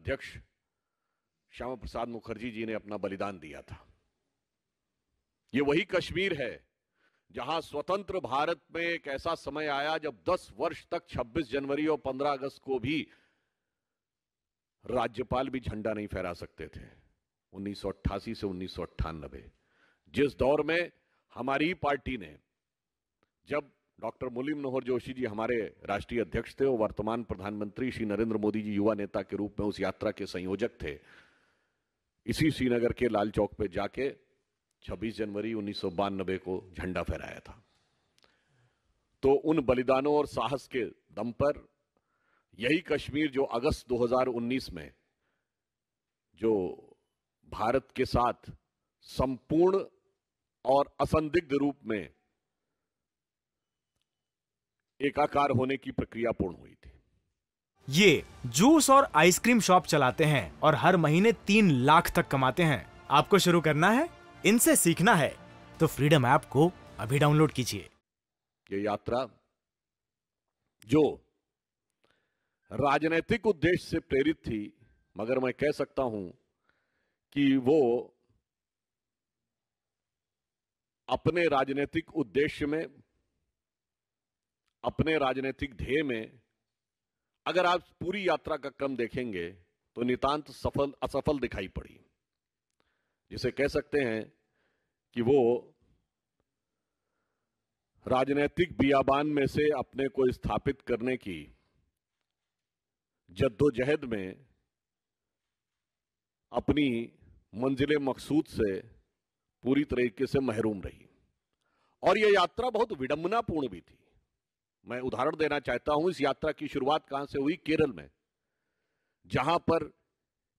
अध्यक्ष श्यामा प्रसाद मुखर्जी जी ने अपना बलिदान दिया था ये वही कश्मीर है जहां स्वतंत्र भारत में एक ऐसा समय आया जब 10 वर्ष तक 26 जनवरी और 15 अगस्त को भी राज्यपाल भी झंडा नहीं फहरा सकते थे 1988 से उन्नीस जिस दौर में हमारी पार्टी ने जब डॉक्टर मुलिम मनोहर जोशी जी हमारे राष्ट्रीय अध्यक्ष थे और वर्तमान प्रधानमंत्री श्री नरेंद्र मोदी जी युवा नेता के रूप में उस यात्रा के संयोजक थे इसी श्रीनगर के लाल चौक पे जाके 26 जनवरी उन्नीस को झंडा फहराया था तो उन बलिदानों और साहस के दम पर यही कश्मीर जो अगस्त 2019 में जो भारत के साथ संपूर्ण और असंदिग्ध रूप में एकाकार होने की प्रक्रिया पूर्ण हुई थी ये जूस और आइसक्रीम शॉप चलाते हैं और हर महीने तीन लाख तक कमाते हैं आपको शुरू करना है इनसे सीखना है तो फ्रीडम ऐप को अभी डाउनलोड कीजिए ये यात्रा जो राजनीतिक उद्देश्य से प्रेरित थी मगर मैं कह सकता हूं कि वो अपने राजनीतिक उद्देश्य में अपने राजनीतिक ध्येय में अगर आप पूरी यात्रा का क्रम देखेंगे तो नितांत सफल असफल दिखाई पड़ी जिसे कह सकते हैं कि वो राजनीतिक बियाबान में से अपने को स्थापित करने की जद्दोजहद में अपनी मंजिल मकसूद से पूरी तरीके से महरूम रही और यह यात्रा बहुत विडंबनापूर्ण भी थी मैं उदाहरण देना चाहता हूं इस यात्रा की शुरुआत कहां से हुई केरल में जहां पर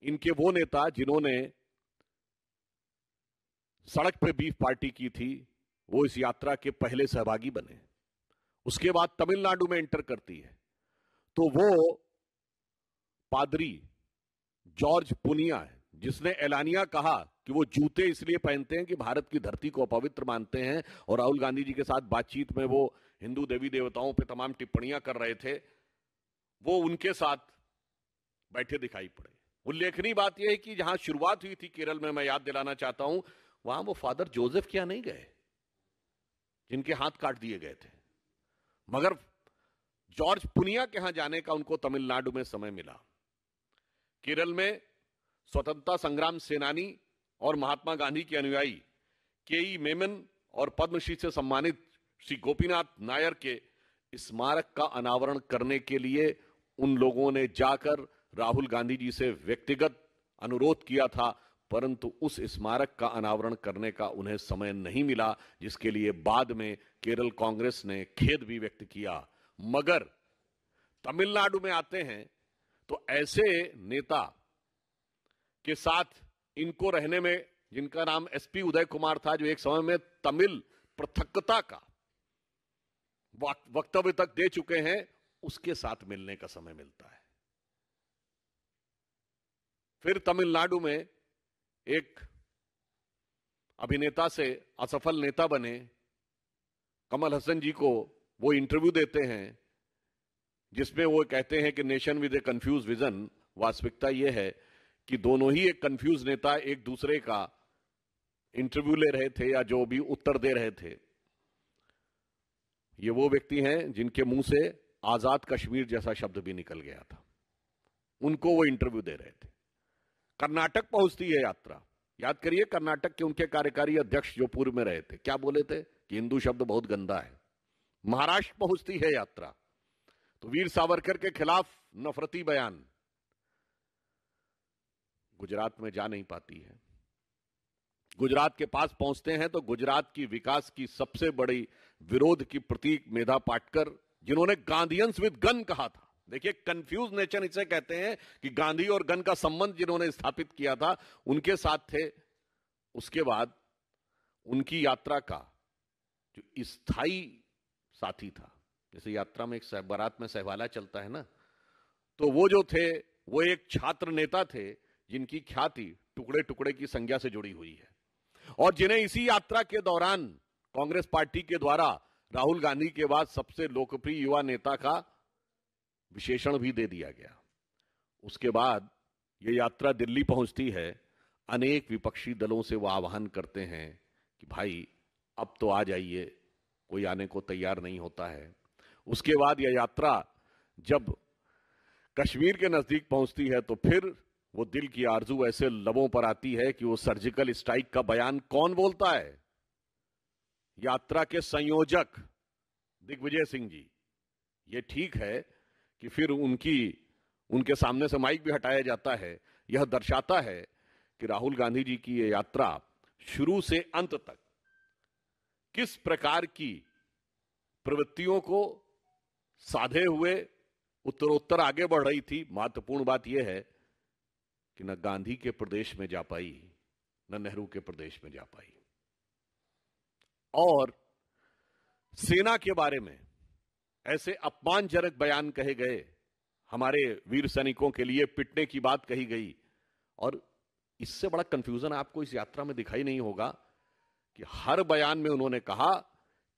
इनके वो नेता जिन्होंने सड़क पे बीफ पार्टी की थी वो इस यात्रा के पहले सहभागी बने उसके बाद तमिलनाडु में एंटर करती है तो वो पादरी जॉर्ज पुनिया है जिसने एलानिया कहा कि वो जूते इसलिए पहनते हैं कि भारत की धरती को अपवित्र मानते हैं और राहुल गांधी जी के साथ बातचीत में वो हिंदू देवी देवताओं पे तमाम टिप्पणियां कर रहे थे वो उनके साथ बैठे दिखाई पड़े उल्लेखनीय बात यह है कि जहां शुरुआत हुई थी केरल में मैं याद दिलाना चाहता हूं वहां वो फादर जोसेफ क्या नहीं गए जिनके हाथ काट दिए गए थे मगर जॉर्ज पुनिया के यहां जाने का उनको तमिलनाडु में समय मिला केरल में स्वतंत्रता संग्राम सेनानी और महात्मा गांधी के अनुयायी के ई मेमन और पद्मश्री से सम्मानित श्री गोपीनाथ नायर के स्मारक का अनावरण करने के लिए उन लोगों ने जाकर राहुल गांधी जी से व्यक्तिगत अनुरोध किया था परंतु उस स्मारक का अनावरण करने का उन्हें समय नहीं मिला जिसके लिए बाद में केरल कांग्रेस ने खेद भी व्यक्त किया मगर तमिलनाडु में आते हैं तो ऐसे नेता के साथ इनको रहने में जिनका नाम एसपी उदय कुमार था जो एक समय में तमिल पृथकता का वक्तव्य तक दे चुके हैं उसके साथ मिलने का समय मिलता है फिर तमिलनाडु में एक अभिनेता से असफल नेता बने कमल हसन जी को वो इंटरव्यू देते हैं जिसमें वो कहते हैं कि nation with a confuse vision वास्तविकता ये है कि दोनों ही एक कंफ्यूज नेता एक दूसरे का इंटरव्यू ले रहे थे या जो भी उत्तर दे रहे थे ये वो व्यक्ति हैं जिनके मुंह से आज़ाद कश्मीर जैसा शब्द भी निकल गया था उनको वो इंटरव्यू दे रहे थे कर्नाटक पहुंचती है यात्रा याद करिए कर्नाटक के उनके कार्यकारी अध्यक्ष जो पूर्व में रहे थे क्या बोले थे कि हिंदू शब्द बहुत गंदा है महाराष्ट्र पहुंचती है यात्रा तो वीर सावरकर के खिलाफ नफरती बयान गुजरात में जा नहीं पाती है गुजरात के पास पहुंचते हैं तो गुजरात की विकास की सबसे बड़ी विरोध की प्रतीक मेधा पाटकर जिन्होंने गांधीयंस विद गन कहा था देखिए कंफ्यूज नेचर इसे कहते हैं कि गांधी और गन का संबंध जिन्होंने स्थापित किया था उनके साथ थे उसके बाद उनकी यात्रा का जो स्थाई साथी था जैसे यात्रा में एक बारात में सहवाला चलता है ना तो वो जो थे वो एक छात्र नेता थे जिनकी ख्याति टुकड़े टुकड़े की संज्ञा से जुड़ी हुई है और जिन्हें इसी यात्रा के दौरान कांग्रेस पार्टी के द्वारा राहुल गांधी के बाद सबसे लोकप्रिय युवा नेता का विशेषण भी दे दिया गया उसके बाद ये यात्रा दिल्ली पहुंचती है अनेक विपक्षी दलों से वो आह्वान करते हैं कि भाई अब तो आ जाइए कोई आने को तैयार नहीं होता है उसके बाद यह यात्रा जब कश्मीर के नज़दीक पहुंचती है तो फिर वो दिल की आरजू ऐसे लबों पर आती है कि वो सर्जिकल स्ट्राइक का बयान कौन बोलता है यात्रा के संयोजक दिग्विजय सिंह जी ये ठीक है कि फिर उनकी उनके सामने से माइक भी हटाया जाता है यह दर्शाता है कि राहुल गांधी जी की यह यात्रा शुरू से अंत तक किस प्रकार की प्रवृत्तियों को साधे हुए उत्तरोत्तर आगे बढ़ रही थी महत्वपूर्ण बात यह है कि न गांधी के प्रदेश में जा पाई न नेहरू के प्रदेश में जा पाई और सेना के बारे में ऐसे अपमानजनक बयान कहे गए हमारे वीर सैनिकों के लिए पिटने की बात कही गई और इससे बड़ा कंफ्यूजन आपको इस यात्रा में दिखाई नहीं होगा कि हर बयान में उन्होंने कहा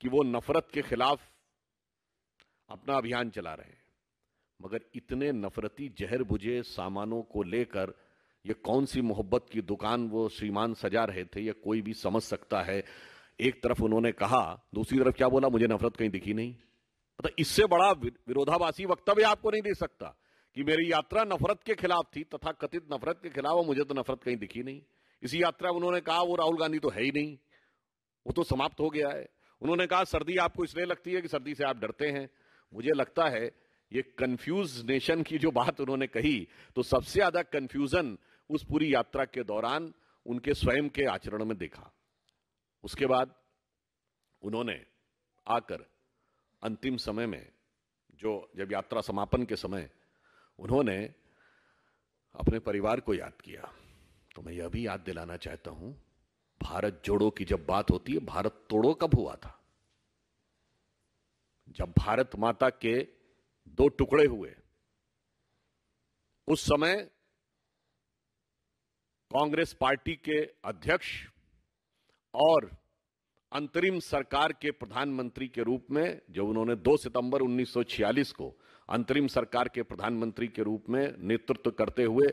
कि वो नफरत के खिलाफ अपना अभियान चला रहे हैं मगर इतने नफरती जहर बुझे सामानों को लेकर ये कौन सी मोहब्बत की दुकान वो श्रीमान सजा रहे थे ये कोई भी समझ सकता है एक तरफ उन्होंने कहा दूसरी तरफ क्या बोला मुझे नफरत कहीं दिखी नहीं तो इससे बड़ा विरोधाभासी वक्तव्य आपको नहीं दे सकता कि मेरी यात्रा नफरत के खिलाफ थी तथा कथित नफरत के खिलाफ मुझे तो नफरत कहीं दिखी नहीं इसी यात्रा में उन्होंने कहा वो राहुल गांधी तो है ही नहीं वो तो समाप्त हो गया है उन्होंने कहा सर्दी आपको इसलिए लगती है कि सर्दी से आप डरते हैं मुझे लगता है ये कंफ्यूज नेशन की जो बात उन्होंने कही तो सबसे ज्यादा कंफ्यूजन उस पूरी यात्रा के दौरान उनके स्वयं के आचरण में देखा उसके बाद उन्होंने आकर अंतिम समय में जो जब यात्रा समापन के समय उन्होंने अपने परिवार को याद किया तो मैं यह भी याद दिलाना चाहता हूं भारत जोड़ो की जब बात होती है भारत तोड़ो कब हुआ था जब भारत माता के दो टुकड़े हुए उस समय कांग्रेस पार्टी के अध्यक्ष और अंतरिम सरकार के प्रधानमंत्री के रूप में जो उन्होंने 2 सितंबर 1946 को अंतरिम सरकार के प्रधानमंत्री के रूप में नेतृत्व करते हुए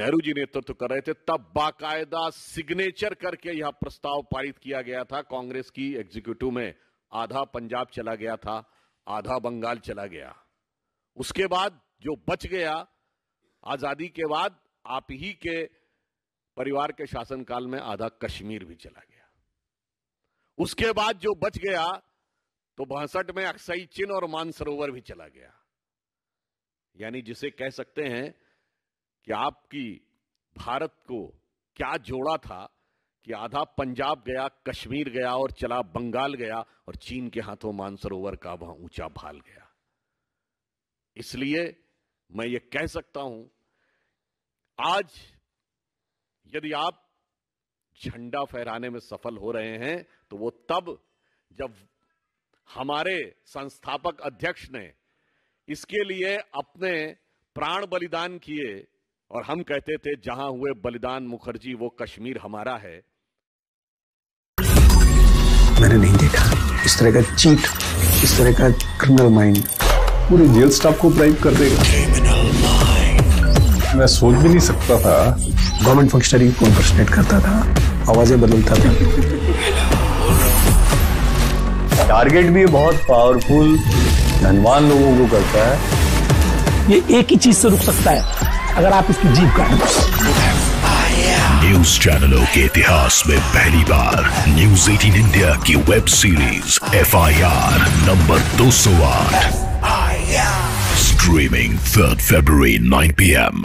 नेहरू जी नेतृत्व कर रहे थे तब बाकायदा सिग्नेचर करके यह प्रस्ताव पारित किया गया था कांग्रेस की एग्जीक्यूटिव में आधा पंजाब चला गया था आधा बंगाल चला गया उसके बाद जो बच गया आजादी के बाद आप ही के परिवार के शासनकाल में आधा कश्मीर भी चला गया उसके बाद जो बच गया तो बासठ में अक्सई चिन्ह और मानसरोवर भी चला गया यानी जिसे कह सकते हैं कि आपकी भारत को क्या जोड़ा था कि आधा पंजाब गया कश्मीर गया और चला बंगाल गया और चीन के हाथों मानसरोवर का वहां ऊंचा भाल गया इसलिए मैं ये कह सकता हूं आज यदि आप झंडा फहराने में सफल हो रहे हैं तो वो तब जब हमारे संस्थापक अध्यक्ष ने इसके लिए अपने प्राण बलिदान किए और हम कहते थे जहां हुए बलिदान मुखर्जी वो कश्मीर हमारा है मैंने नहीं देखा इस तरह का चीट इस तरह का क्रिमिनल माइंड पूरे जेल स्टाफ को प्राइव कर देगा मैं सोच भी नहीं सकता था गवर्नमेंट फंक्शनरी को इंपर्सनेट करता था आवाजें बदलता था टारगेट भी बहुत पावरफुल धनवान लोगों को करता है ये एक ही चीज से रुक सकता है अगर आप इसकी जीप का न्यूज चैनलों के इतिहास में पहली बार न्यूज एटीन इंडिया की web series F I R number दो सौ आठ streaming third February 9 P M